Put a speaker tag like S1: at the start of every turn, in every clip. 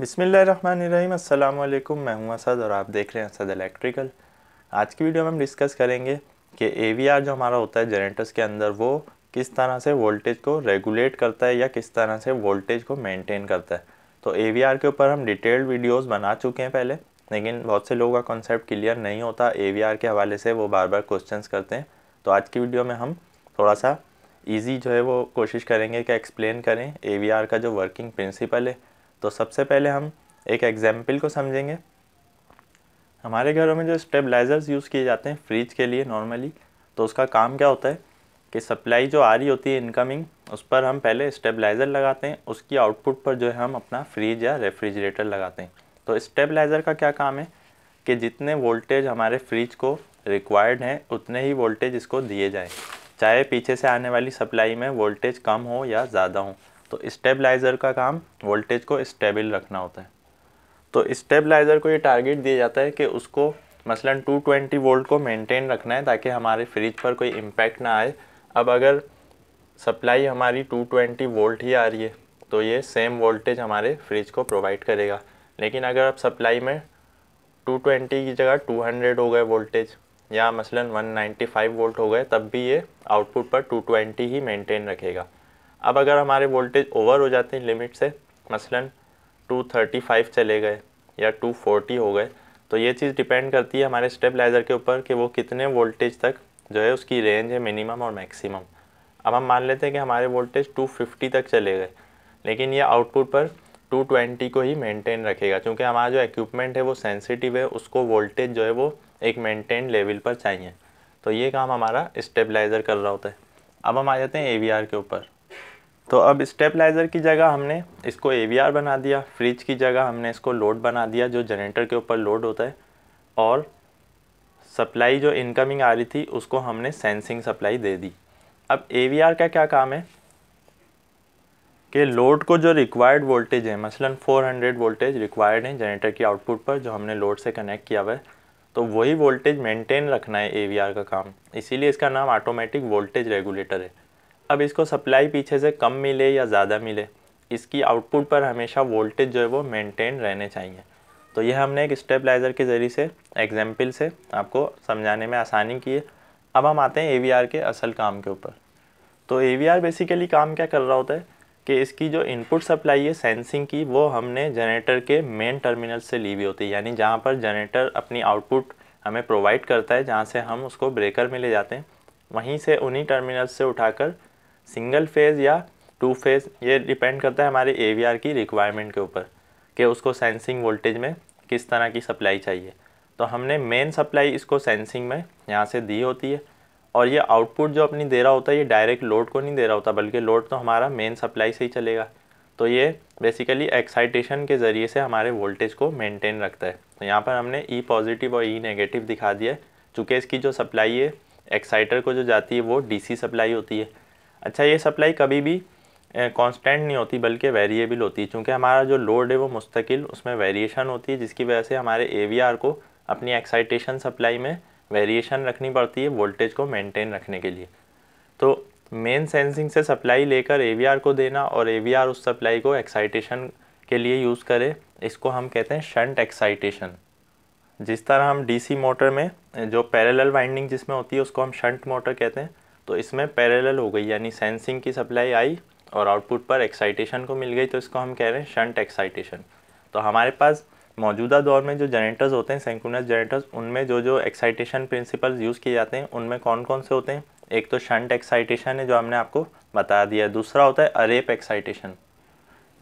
S1: बिसमीम अल्लाम मैं हूं असद और आप देख रहे हैं असद इलेक्ट्रिकल आज की वीडियो में हम डिस्कस करेंगे कि ए जो हमारा होता है जनरेटर्स के अंदर वो किस तरह से वोल्टेज को रेगुलेट करता है या किस तरह से वोल्टेज को मेंटेन करता है तो ए के ऊपर हम डिटेल्ड वीडियोस बना चुके हैं पहले लेकिन बहुत से लोगों का कॉन्सेप्ट क्लियर नहीं होता ए के हवाले से वो बार बार क्वेश्चन करते हैं तो आज की वीडियो में हम थोड़ा सा ईजी जो है वो कोशिश करेंगे कि एक्सप्लेन करें ए का जो वर्किंग प्रिंसिपल है तो सबसे पहले हम एक एग्जाम्पल को समझेंगे हमारे घरों में जो स्टेबलाइजर्स यूज़ किए जाते हैं फ्रिज के लिए नॉर्मली तो उसका काम क्या होता है कि सप्लाई जो आ रही होती है इनकमिंग उस पर हम पहले स्टेबलाइज़र लगाते हैं उसकी आउटपुट पर जो है हम अपना फ्रिज या रेफ्रिजरेटर लगाते हैं तो स्टेबलाइज़र का क्या काम है कि जितने वोल्टेज हमारे फ्रिज को रिक्वायर्ड हैं उतने ही वोल्टेज इसको दिए जाएँ चाहे पीछे से आने वाली सप्लाई में वोल्टेज कम हो या ज़्यादा हो तो स्टेबलाइज़र का काम वोल्टेज को स्टेबल रखना होता है तो स्टेबलाइज़र को ये टारगेट दिया जाता है कि उसको मसलन 220 वोल्ट को मेंटेन रखना है ताकि हमारे फ्रिज पर कोई इम्पैक्ट ना आए अब अगर सप्लाई हमारी 220 वोल्ट ही आ रही है तो ये सेम वोल्टेज हमारे फ्रिज को प्रोवाइड करेगा लेकिन अगर आप सप्लाई में 220 की जगह 200 हो गए वोल्टेज या मसलन 195 वोल्ट हो गए तब भी ये आउटपुट पर 220 ही मेंटेन रखेगा अब अगर हमारे वोल्टेज ओवर हो जाते हैं लिमिट से मसलन 235 चले गए या 240 हो गए तो ये चीज़ डिपेंड करती है हमारे स्टेबलाइज़र के ऊपर कि वो कितने वोल्टेज तक जो है उसकी रेंज है मिनिमम और मैक्सिमम अब हम मान लेते हैं कि हमारे वोल्टेज 250 तक चले गए लेकिन ये आउटपुट पर 220 को ही मेंटेन रखेगा क्योंकि हमारा जो इक्विपमेंट है वो सेंसिटिव है उसको वोल्टेज जो है वो एक मेंटेन लेवल पर चाहिए तो ये काम हमारा स्टेबलाइज़र कर रहा होता है अब हम आ जाते हैं ए के ऊपर तो अब स्टेबलाइज़र की जगह हमने इसको ए बना दिया फ्रिज की जगह हमने इसको लोड बना दिया जो जनरेटर के ऊपर लोड होता है और सप्लाई जो इनकमिंग आ रही थी उसको हमने सेंसिंग सप्लाई दे दी अब ए का क्या काम है कि लोड को जो रिक्वायर्ड वोल्टेज है मसलन 400 वोल्टेज रिक्वायर्ड है जनरेटर की आउटपुट पर जो हमने लोड से कनेक्ट किया हुआ है तो वही वोल्टेज मेंटेन रखना है ए का काम इसीलिए इसका नाम ऑटोमेटिक वोल्टेज रेगुलेटर है अब इसको सप्लाई पीछे से कम मिले या ज़्यादा मिले इसकी आउटपुट पर हमेशा वोल्टेज जो है वो मेंटेन रहने चाहिए तो यह हमने एक स्टेबलाइज़र के ज़रिए से एग्जाम्पल से आपको समझाने में आसानी की है अब हम आते हैं ए के असल काम के ऊपर तो ए बेसिकली काम क्या कर रहा होता है कि इसकी जो इनपुट सप्लाई है सेंसिंग की वो हमने जनरेटर के मेन टर्मिनल से ली हुई होती है यानी जहाँ पर जनरेटर अपनी आउटपुट हमें प्रोवाइड करता है जहाँ से हम उसको ब्रेकर में ले जाते हैं वहीं से उन्हीं टर्मिनल से उठाकर सिंगल फेज़ या टू फेज़ ये डिपेंड करता है हमारे ए की रिक्वायरमेंट के ऊपर कि उसको सेंसिंग वोल्टेज में किस तरह की सप्लाई चाहिए तो हमने मेन सप्लाई इसको सेंसिंग में यहाँ से दी होती है और ये आउटपुट जो अपनी दे रहा होता है ये डायरेक्ट लोड को नहीं दे रहा होता बल्कि लोड तो हमारा मेन सप्लाई से ही चलेगा तो ये बेसिकली एक्साइटेशन के ज़रिए से हमारे वोल्टेज को मेंटेन रखता है तो यहाँ पर हमने ई e पॉजिटिव और ई e नेगेटिव दिखा दिया है चूँकि इसकी जो सप्लाई है एक्साइटर को जो जाती है वो डीसी सप्लाई होती है अच्छा ये सप्लाई कभी भी कांस्टेंट नहीं होती बल्कि वेरिएबल होती है चूँकि हमारा जो लोड है वो मुस्तकिल उसमें वेरिएशन होती है जिसकी वजह से हमारे ए को अपनी एक्साइटेशन सप्लाई में वेरिएशन रखनी पड़ती है वोल्टेज को मेंटेन रखने के लिए तो मेन सेंसिंग से सप्लाई लेकर ए को देना और ए उस सप्लाई को एक्साइटेशन के लिए यूज़ करे इसको हम कहते हैं शंट एक्साइटेशन जिस तरह हम डीसी मोटर में जो पैरेलल वाइंडिंग जिसमें होती है उसको हम शंट मोटर कहते हैं तो इसमें पैरेलल हो गई यानी सेंसिंग की सप्लाई आई और आउटपुट पर एक्साइटेशन को मिल गई तो इसको हम कह रहे हैं शंट एक्साइटेशन तो हमारे पास मौजूदा दौर में जो जनरेटर्स होते हैं सेंकुनस जनरेटर्स उनमें जो जो एक्साइटेशन प्रिंसिपल्स यूज़ किए जाते हैं उनमें कौन कौन से होते हैं एक तो शंट एक्साइटेशन है जो हमने आपको बता दिया दूसरा होता है अरेप एक्साइटेशन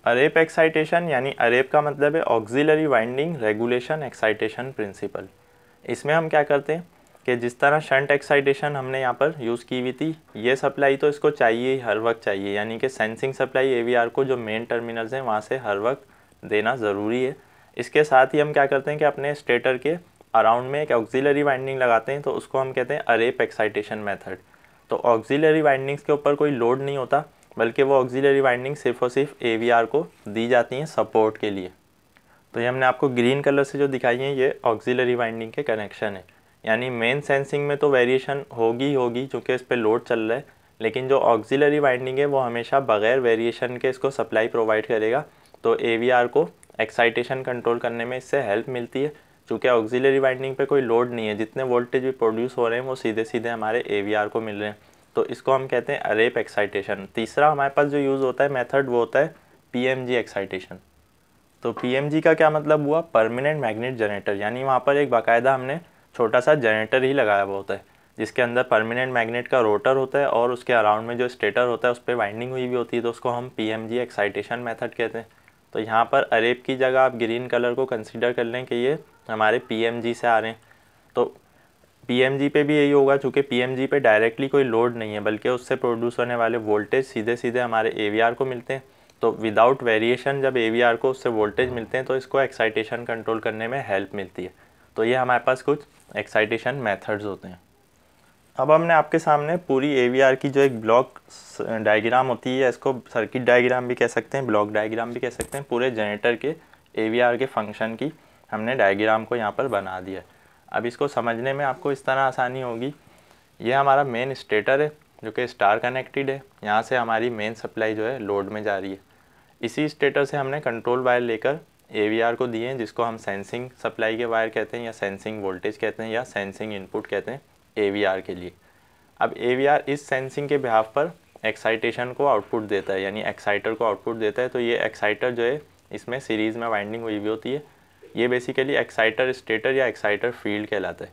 S1: अरेप एक्साइटेशन यानी अरेप का मतलब है auxiliary winding regulation excitation principle इसमें हम क्या करते हैं कि जिस तरह शंट एक्साइटेशन हमने यहाँ पर यूज़ की हुई थी ये सप्लाई तो इसको चाहिए ही हर वक्त चाहिए यानी कि सेंसिंग सप्लाई एवीआर को जो मेन टर्मिनल्स हैं वहाँ से हर वक्त देना ज़रूरी है इसके साथ ही हम क्या करते हैं कि अपने स्टेटर के अराउंड में एक ऑक्जिलरी वाइंडिंग लगाते हैं तो उसको हम कहते हैं अरेप एक्साइटेशन मैथड तो ऑक्जिलरी वाइंडिंग्स के ऊपर कोई लोड नहीं होता बल्कि वो ऑक्जिलरी वाइंडिंग सिर्फ और सिर्फ ए को दी जाती हैं सपोर्ट के लिए तो ये हमने आपको ग्रीन कलर से जो दिखाई है ये ऑक्जिलरी वाइंडिंग के कनेक्शन है यानी मेन सेंसिंग में तो वेरिएशन होगी ही होगी चूँकि इस पर लोड चल रहा है लेकिन जो ऑक्सिलरी वाइंडिंग है वो हमेशा बगैर वेरिएशन के इसको सप्लाई प्रोवाइड करेगा तो ए को एक्साइटेशन कंट्रोल करने में इससे हेल्प मिलती है चूँकि ऑक्सिलरी वाइंडिंग पे कोई लोड नहीं है जितने वोल्टेज भी प्रोड्यूस हो रहे हैं वो सीधे सीधे हमारे ए को मिल रहे हैं तो इसको हम कहते हैं अरेप एक्साइटेशन तीसरा हमारे पास जो यूज़ होता है मेथड वो होता है पी एक्साइटेशन तो पी का क्या मतलब हुआ परमानेंट मैग्नेट जनरेटर यानी वहाँ पर एक बाकायदा हमने छोटा सा जनरेटर ही लगाया हुआ होता है जिसके अंदर परमानेंट मैग्नेट का रोटर होता है और उसके अराउंड में जो स्टेटर होता है उस पर वाइंडिंग हुई भी होती है तो उसको हम पी एक्साइटेशन मेथड कहते हैं तो यहाँ पर अरेब की जगह आप ग्रीन कलर को कंसिडर कर लें कि ये हमारे पी से आ रहे हैं तो पी पे भी यही होगा चूँकि पी पे डायरेक्टली कोई लोड नहीं है बल्कि उससे प्रोड्यूस होने वाले वोल्टेज सीधे सीधे हमारे ए को मिलते हैं तो विदाउट वेरिएशन जब ए को उससे वोल्टेज मिलते हैं तो इसको एक्साइटेशन कंट्रोल करने में हेल्प मिलती है तो ये हमारे पास कुछ एक्साइटेशन मेथड्स होते हैं अब हमने आपके सामने पूरी ए की जो एक ब्लॉक डायग्राम होती है इसको सर्किट डायग्राम भी कह सकते हैं ब्लॉक डायग्राम भी कह सकते हैं पूरे जनरेटर के ए के फंक्शन की हमने डायग्राम को यहाँ पर बना दिया अब इसको समझने में आपको इस तरह आसानी होगी ये हमारा मेन स्टेटर है जो कि स्टार कनेक्टेड है यहाँ से हमारी मेन सप्लाई जो है लोड में जा रही है इसी स्टेटर से हमने कंट्रोल वायर लेकर ए को दिए हैं जिसको हम सेंसिंग सप्लाई के वायर कहते हैं या सेंसिंग वोल्टेज कहते हैं या सेंसिंग इनपुट कहते हैं ए के लिए अब ए इस सेंसिंग के बिहाफ पर एक्साइटेशन को आउटपुट देता है यानी एक्साइटर को आउटपुट देता है तो ये एक्साइटर जो है इसमें सीरीज़ में वाइंडिंग हुई भी होती है ये बेसिकली एक्साइटर स्टेटर या एक्साइटर फील्ड कहलाता है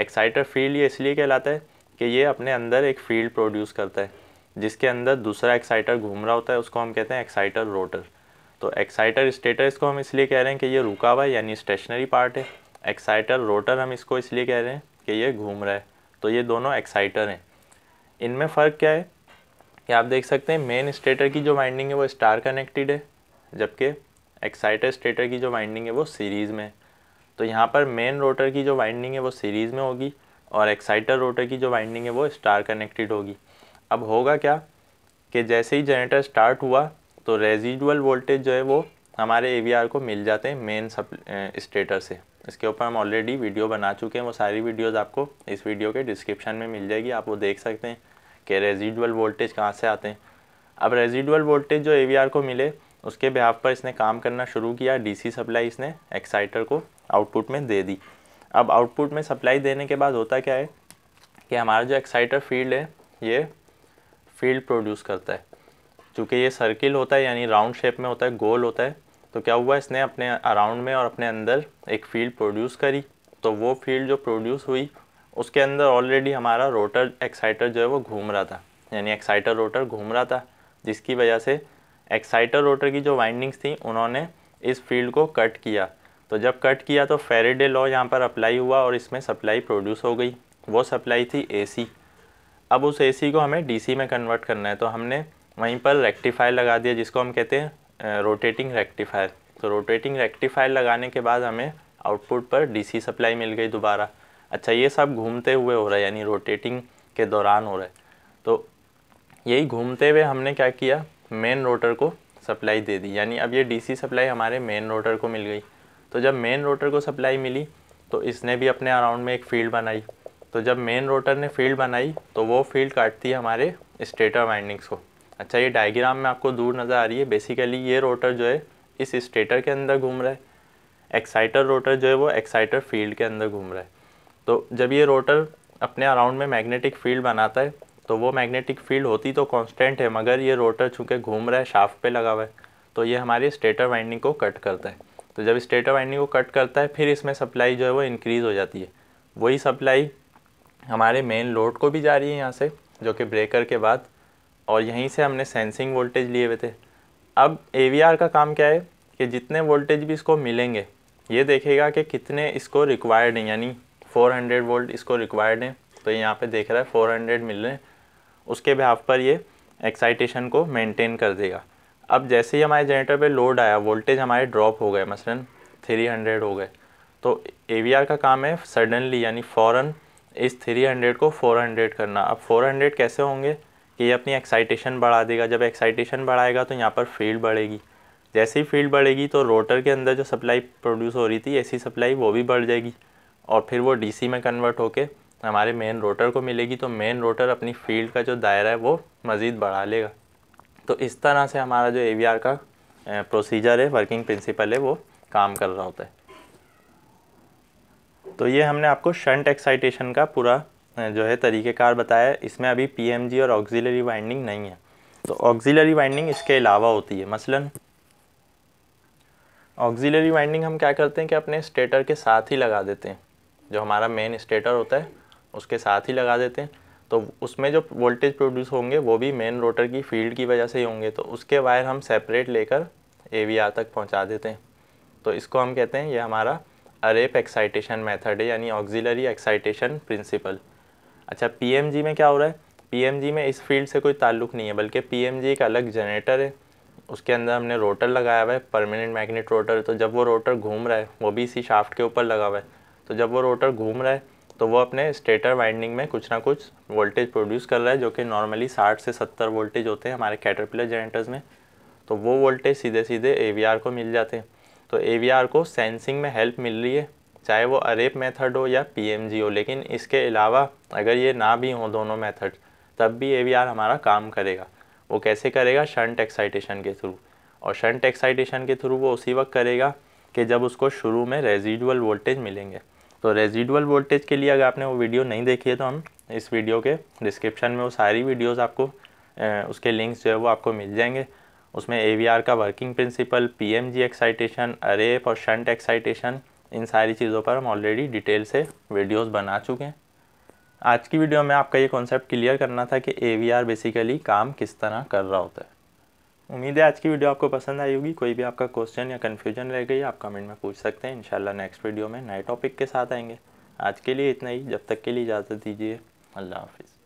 S1: एक्साइटर फील्ड ये इसलिए कहलाता है कि ये अपने अंदर एक फील्ड प्रोड्यूस करता है जिसके अंदर दूसरा एक्साइटर घूम रहा होता है उसको हम कहते हैं एक्साइटर रोटर तो एक्साइटर स्टेटर इसको हम इसलिए कह रहे हैं कि ये रुका हुआ है यानी स्टेशनरी पार्ट है एक्साइटर रोटर हम इसको इसलिए कह रहे हैं कि ये घूम रहा है तो ये दोनों एक्साइटर हैं इनमें फ़र्क क्या है कि आप देख सकते हैं मेन स्टेटर की जो वाइंडिंग है वो स्टार कनेक्टेड है जबकि एक्साइटर स्टेटर की जो वाइंडिंग है वो सीरीज़ में तो यहाँ पर मेन रोटर की जो वाइंडिंग है वो सीरीज़ में होगी और एक्साइटर रोटर की जो वाइंडिंग है वो स्टार कनेक्टेड होगी अब होगा क्या कि जैसे ही जनरेटर स्टार्ट हुआ तो रेजिडुअल वोल्टेज जो है वो हमारे ए को मिल जाते हैं मेन सब स्टेटर से इसके ऊपर हम ऑलरेडी वीडियो बना चुके हैं वो सारी वीडियोस आपको इस वीडियो के डिस्क्रिप्शन में मिल जाएगी आप वो देख सकते हैं कि रेजिडुअल वोल्टेज कहाँ से आते हैं अब रेजिडुअल वोल्टेज जो ए को मिले उसके बिहाफ पर इसने काम करना शुरू किया डी सप्लाई इसने एक्साइटर को आउटपुट में दे दी अब आउटपुट में सप्लाई देने के बाद होता क्या है कि हमारा जो एक्साइटर फील्ड है ये फील्ड प्रोड्यूस करता है क्योंकि ये सर्किल होता है यानी राउंड शेप में होता है गोल होता है तो क्या हुआ इसने अपने अराउंड में और अपने अंदर एक फील्ड प्रोड्यूस करी तो वो फील्ड जो प्रोड्यूस हुई उसके अंदर ऑलरेडी हमारा रोटर एक्साइटर जो है वो घूम रहा था यानी एक्साइटर रोटर घूम रहा था जिसकी वजह से एक्साइटर रोटर की जो वाइंडिंग्स थी उन्होंने इस फील्ड को कट किया तो जब कट किया तो फेरेडे लॉ यहाँ पर अप्लाई हुआ और इसमें सप्लाई प्रोड्यूस हो गई वो सप्लाई थी एसी अब उस एसी को हमें डीसी में कन्वर्ट करना है तो हमने वहीं पर रेक्टिफायर लगा दिया जिसको हम कहते हैं रोटेटिंग रेक्टिफायर तो रोटेटिंग रेक्टिफायर लगाने के बाद हमें आउटपुट पर डीसी सप्लाई मिल गई दोबारा अच्छा ये सब घूमते हुए हो रहा है यानी रोटेटिंग के दौरान हो रहा है तो यही घूमते हुए हमने क्या किया मेन रोटर को सप्लाई दे दी यानी अब ये डीसी सप्लाई हमारे मेन रोटर को मिल गई तो जब मेन रोटर को सप्लाई मिली तो इसने भी अपने अराउंड में एक फील्ड बनाई तो जब मेन रोटर ने फील्ड बनाई तो वो फील्ड काटती है हमारे स्टेटर वाइंडिंग्स को अच्छा ये डायग्राम में आपको दूर नज़र आ रही है बेसिकली ये रोटर जो है इस स्टेटर के अंदर घूम रहा है एक्साइटर रोटर जो है वो एक्साइटर फील्ड के अंदर घूम रहा है तो जब ये रोटर अपने अराउंड में मैग्नेटिक फील्ड बनाता है तो वो मैग्नेटिक फील्ड होती तो कांस्टेंट है मगर ये रोटर चूँकि घूम रहा है शाफ पे लगा हुआ है तो ये हमारी स्टेटर वाइंडिंग को कट करता है तो जब स्टेटर वाइंडिंग को कट करता है फिर इसमें सप्लाई जो है वो इंक्रीज़ हो जाती है वही सप्लाई हमारे मेन लोड को भी जा रही है यहाँ से जो कि ब्रेकर के बाद और यहीं से हमने सेंसिंग वोल्टेज लिए हुए थे अब ए का काम क्या है कि जितने वोल्टेज भी इसको मिलेंगे ये देखेगा कि कितने इसको रिक्वायर्ड हैं यानी 400 वोल्ट इसको रिक्वायर्ड हैं तो यहाँ पे देख रहा है 400 मिल रहे हैं उसके बिहाफ पर ये एक्साइटेशन को मेंटेन कर देगा अब जैसे ही हमारे जनरेटर पे लोड आया वोल्टेज हमारे ड्रॉप हो गए मसलन 300 हो गए तो ए का काम है सडनली यानी फ़ौर इस थ्री को फोर करना अब 400 कैसे होंगे कि ये अपनी एक्साइटेशन बढ़ा देगा जब एक्साइटेशन बढ़ाएगा तो यहाँ पर फील्ड बढ़ेगी जैसे ही फील्ड बढ़ेगी तो रोटर के अंदर जो सप्लाई प्रोड्यूस हो रही थी ऐसी सप्लाई वो भी बढ़ जाएगी और फिर वो डी में कन्वर्ट होकर हमारे मेन रोटर को मिलेगी तो मेन रोटर अपनी फील्ड का जो दायरा है वो मज़ीद बढ़ा लेगा तो इस तरह से हमारा जो ए का प्रोसीजर है वर्किंग प्रिंसिपल है वो काम कर रहा होता है तो ये हमने आपको शंट एक्साइटेशन का पूरा जो है तरीक़ेकार बताया इसमें अभी पीएमजी और ऑक्सिलरी वाइंडिंग नहीं है तो ऑक्सिलरी वाइंडिंग इसके अलावा होती है मसलन ऑक्सिलरी वाइंडिंग हम क्या करते हैं कि अपने स्टेटर के साथ ही लगा देते हैं जो हमारा मेन स्टेटर होता है उसके साथ ही लगा देते हैं तो उसमें जो वोल्टेज प्रोड्यूस होंगे वो भी मेन रोटर की फील्ड की वजह से ही होंगे तो उसके वायर हम सेपरेट लेकर ए तक पहुँचा देते हैं तो इसको हम कहते हैं ये हमारा अरेप एक्साइटेशन मेथड है यानी ऑक्सिलरी एक्साइटेशन प्रिंसिपल अच्छा पीएमजी में क्या हो रहा है पीएमजी में इस फील्ड से कोई ताल्लुक नहीं है बल्कि पीएमजी एक अलग जनरेटर है उसके अंदर हमने रोटर लगाया हुआ है परमानेंट मैग्नेट रोटर तो जब वो रोटर घूम रहा है वो भी इसी शाफ्ट के ऊपर लगा हुआ है तो जब वो रोटर घूम रहा है तो वो अपने स्टेटर वाइंडिंग में कुछ ना कुछ वोल्टेज प्रोड्यूस कर रहा है जो कि नॉर्मली 60 से 70 वोल्टेज होते हैं हमारे कैटरपिलर जनरेटर्स में तो वो वोल्टेज सीधे सीधे ए को मिल जाते हैं तो ए को सेंसिंग में हेल्प मिल रही है चाहे वो अरेप मेथड हो या पी हो लेकिन इसके अलावा अगर ये ना भी हों दोनों मेथड तब भी ए हमारा काम करेगा वो कैसे करेगा शंट एक्साइटेशन के थ्रू और शंट एक्साइटेशन के थ्रू वो उसी वक्त करेगा कि जब उसको शुरू में रेजिडुअल वोल्टेज मिलेंगे तो रेजिडुअल वोल्टेज के लिए अगर आपने वो वीडियो नहीं देखी है तो हम इस वीडियो के डिस्क्रिप्शन में वो सारी वीडियोस आपको उसके लिंक्स जो है वो आपको मिल जाएंगे उसमें ए का working principle P excitation AREP और शंट एक्साइटेशन इन सारी चीज़ों पर हम ऑलरेडी डिटेल से वीडियोस बना चुके हैं आज की वीडियो में आपका ये कॉन्सेप्ट क्लियर करना था कि ए बेसिकली काम किस तरह कर रहा होता है उम्मीद है आज की वीडियो आपको पसंद आई होगी कोई भी आपका क्वेश्चन या कन्फ्यूजन रह गई आप कमेंट में पूछ सकते हैं इन नेक्स्ट वीडियो में नए टॉपिक के साथ आएंगे आज के लिए इतना ही जब तक के लिए इजाज़त दीजिए अल्लाह हाफिज़